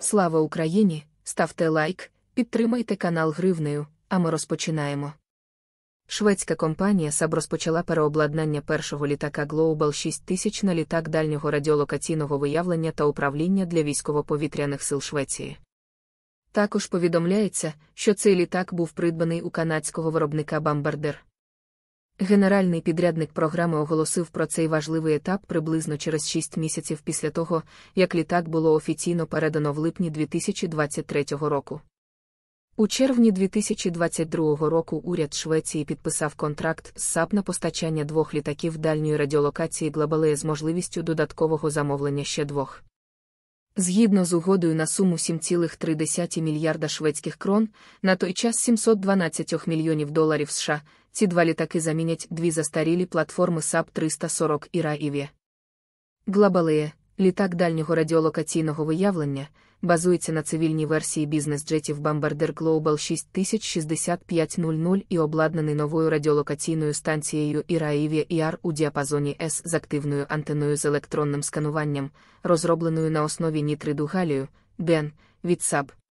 Слава Україні! Ставте лайк, підтримайте канал гривнею, а ми розпочинаємо. Шведська компанія САБ розпочала переобладнання першого літака Global 6000 на літак дальнього радіолокаційного виявлення та управління для військово-повітряних сил Швеції. Також повідомляється, що цей літак був придбаний у канадського виробника Бамбардер. Генеральний підрядник програми оголосив про цей важливий етап приблизно через 6 місяців після того, як літак було офіційно передано в липні 2023 року. У червні 2022 року уряд Швеції підписав контракт з САП на постачання двох літаків дальньої радіолокації Глобалея з можливістю додаткового замовлення ще двох. Згідно з угодою на суму 7,3 мільярда шведських крон, на той час 712 мільйонів доларів США, ці два літаки замінять дві застарілі платформи САП 340 і РАІВІ. Глобалеє – літак дальнього радіолокаційного виявлення базується на цивільній версії бізнес-джетів Bombardier Global 606500 і обладнаний новою радіолокаційною станцією Iraevia ER у діапазоні С з активною антеною з електронним скануванням, розробленою на основі нітриду Галію, Ден, від САБ.